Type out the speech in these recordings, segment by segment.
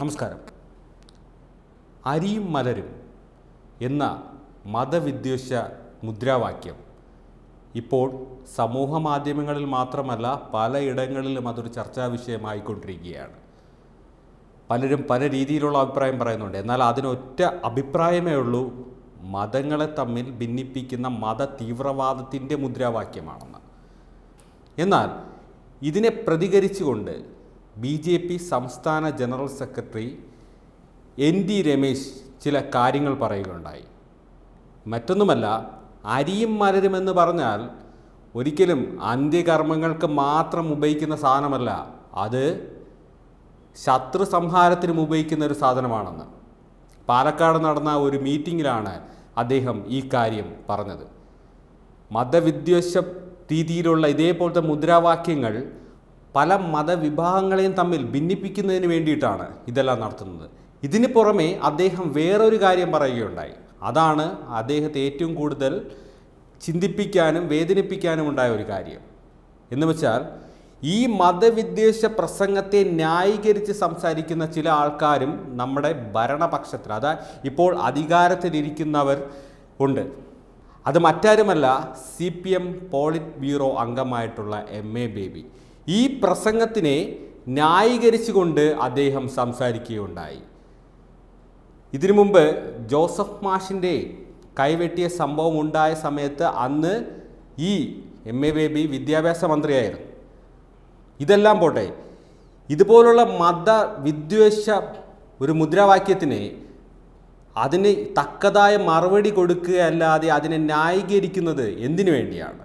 നമസ്കാരം അരിയും മലരും എന്ന മതവിദ്വേഷ മുദ്രാവാക്യം ഇപ്പോൾ സമൂഹ മാധ്യമങ്ങളിൽ മാത്രമല്ല പലയിടങ്ങളിലും അതൊരു ചർച്ചാ വിഷയമായിക്കൊണ്ടിരിക്കുകയാണ് പലരും പല രീതിയിലുള്ള അഭിപ്രായം പറയുന്നുണ്ട് എന്നാൽ അതിനൊറ്റ അഭിപ്രായമേ ഉള്ളൂ മതങ്ങളെ തമ്മിൽ ഭിന്നിപ്പിക്കുന്ന മത തീവ്രവാദത്തിൻ്റെ മുദ്രാവാക്യമാണെന്ന് എന്നാൽ ഇതിനെ പ്രതികരിച്ചുകൊണ്ട് ബി ജെ പി സംസ്ഥാന general secretary N D Ramesh ചില കാര്യങ്ങൾ പറയുകയുണ്ടായി മറ്റൊന്നുമല്ല അരിയും മലരുമെന്ന് പറഞ്ഞാൽ ഒരിക്കലും അന്ത്യകർമ്മങ്ങൾക്ക് മാത്രം ഉപയോഗിക്കുന്ന സാധനമല്ല അത് ശത്രു സംഹാരത്തിനും ഉപയോഗിക്കുന്ന ഒരു സാധനമാണെന്ന് പാലക്കാട് നടന്ന ഒരു മീറ്റിങ്ങിലാണ് അദ്ദേഹം ഈ കാര്യം പറഞ്ഞത് മതവിദ്വേഷ രീതിയിലുള്ള ഇതേപോലത്തെ മുദ്രാവാക്യങ്ങൾ പല മതവിഭാഗങ്ങളെയും തമ്മിൽ ഭിന്നിപ്പിക്കുന്നതിന് വേണ്ടിയിട്ടാണ് ഇതെല്ലാം നടത്തുന്നത് ഇതിന് പുറമെ അദ്ദേഹം വേറൊരു കാര്യം പറയുകയുണ്ടായി അതാണ് അദ്ദേഹത്തെ ഏറ്റവും കൂടുതൽ ചിന്തിപ്പിക്കാനും വേദനിപ്പിക്കാനും ഉണ്ടായ ഒരു കാര്യം എന്ന് വെച്ചാൽ ഈ മതവിദ്വേഷ പ്രസംഗത്തെ ന്യായീകരിച്ച് സംസാരിക്കുന്ന ചില ആൾക്കാരും നമ്മുടെ ഭരണപക്ഷത്തിൽ അതായത് ഇപ്പോൾ അധികാരത്തിലിരിക്കുന്നവർ ഉണ്ട് അത് മറ്റാരുമല്ല C P M polit bureau അംഗമായിട്ടുള്ള എം എ ബേബി ഈ പ്രസംഗത്തിനെ ന്യായീകരിച്ചുകൊണ്ട് അദ്ദേഹം സംസാരിക്കുകയുണ്ടായി ഇതിനു മുമ്പ് ജോസഫ് മാഷിൻ്റെ കൈവെട്ടിയ സംഭവം ഉണ്ടായ സമയത്ത് അന്ന് ഈ എം എ ബേബി വിദ്യാഭ്യാസ മന്ത്രിയായിരുന്നു ഇതെല്ലാം പോട്ടെ ഇതുപോലുള്ള മത വിദ്വേഷ ഒരു മുദ്രാവാക്യത്തിന് അതിന് തക്കതായ മറുപടി കൊടുക്കുകയല്ലാതെ അതിനെ ന്യായീകരിക്കുന്നത് എന്തിനു വേണ്ടിയാണ്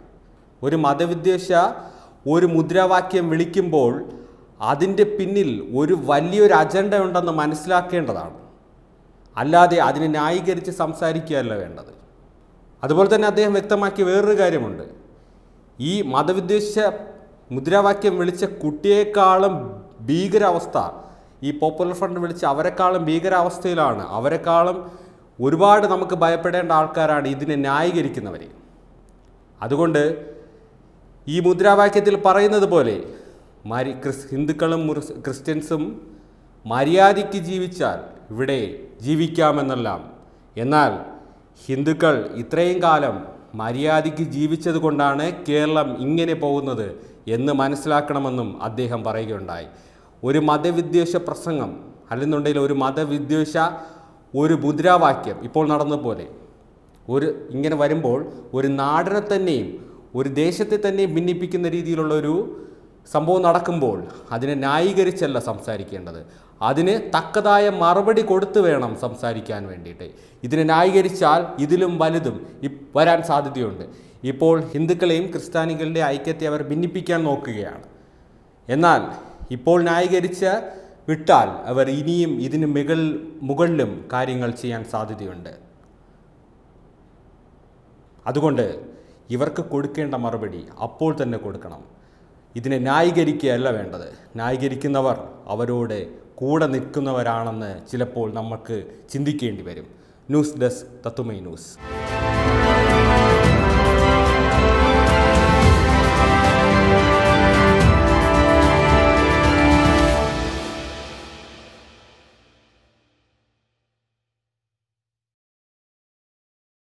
ഒരു മതവിദ്വേഷ ഒരു മുദ്രാവാക്യം വിളിക്കുമ്പോൾ അതിൻ്റെ പിന്നിൽ ഒരു വലിയൊരു അജണ്ട ഉണ്ടെന്ന് മനസ്സിലാക്കേണ്ടതാണ് അല്ലാതെ അതിനെ ന്യായീകരിച്ച് സംസാരിക്കുകയല്ല വേണ്ടത് അതുപോലെ തന്നെ അദ്ദേഹം വ്യക്തമാക്കിയ വേറൊരു കാര്യമുണ്ട് ഈ മതവിദ്വേഷ മുദ്രാവാക്യം വിളിച്ച കുട്ടിയേക്കാളും ഭീകരാവസ്ഥ ഈ പോപ്പുലർ ഫ്രണ്ട് വിളിച്ച് അവരെക്കാളും ഭീകരാവസ്ഥയിലാണ് അവരെക്കാളും ഒരുപാട് നമുക്ക് ഭയപ്പെടേണ്ട ആൾക്കാരാണ് ഇതിനെ ന്യായീകരിക്കുന്നവർ അതുകൊണ്ട് ഈ മുദ്രാവാക്യത്തിൽ പറയുന്നത് പോലെ മരി ക്രിസ് ഹിന്ദുക്കളും ക്രിസ്ത്യൻസും മര്യാദയ്ക്ക് ജീവിച്ചാൽ ഇവിടെ ജീവിക്കാമെന്നെല്ലാം എന്നാൽ ഹിന്ദുക്കൾ ഇത്രയും കാലം മര്യാദയ്ക്ക് ജീവിച്ചത് കൊണ്ടാണ് കേരളം ഇങ്ങനെ പോകുന്നത് എന്ന് മനസ്സിലാക്കണമെന്നും അദ്ദേഹം പറയുകയുണ്ടായി ഒരു മതവിദ്വേഷ പ്രസംഗം അല്ലെന്നുണ്ടെങ്കിൽ ഒരു മതവിദ്വേഷ ഒരു മുദ്രാവാക്യം ഇപ്പോൾ നടന്നതുപോലെ ഒരു ഇങ്ങനെ വരുമ്പോൾ ഒരു നാടിനെ തന്നെയും ഒരു ദേശത്തെ തന്നെ ഭിന്നിപ്പിക്കുന്ന രീതിയിലുള്ള ഒരു സംഭവം നടക്കുമ്പോൾ അതിനെ ന്യായീകരിച്ചല്ല സംസാരിക്കേണ്ടത് അതിന് തക്കതായ മറുപടി കൊടുത്തു വേണം സംസാരിക്കാൻ വേണ്ടിയിട്ട് ഇതിനെ ന്യായീകരിച്ചാൽ ഇതിലും വലുതും വരാൻ സാധ്യതയുണ്ട് ഇപ്പോൾ ഹിന്ദുക്കളെയും ക്രിസ്ത്യാനികളുടെ ഐക്യത്തെ അവർ ഭിന്നിപ്പിക്കാൻ നോക്കുകയാണ് എന്നാൽ ഇപ്പോൾ ന്യായീകരിച്ച വിട്ടാൽ അവർ ഇനിയും ഇതിന് മികൾ മുകളിലും കാര്യങ്ങൾ ചെയ്യാൻ സാധ്യതയുണ്ട് അതുകൊണ്ട് ഇവർക്ക് കൊടുക്കേണ്ട മറുപടി അപ്പോൾ തന്നെ കൊടുക്കണം ഇതിനെ ന്യായീകരിക്കുകയല്ല വേണ്ടത് ന്യായീകരിക്കുന്നവർ അവരോട് കൂടെ നിൽക്കുന്നവരാണെന്ന് ചിലപ്പോൾ നമുക്ക് ചിന്തിക്കേണ്ടി വരും ന്യൂസ് ഡെസ്ക് തത്തുമൈ ന്യൂസ്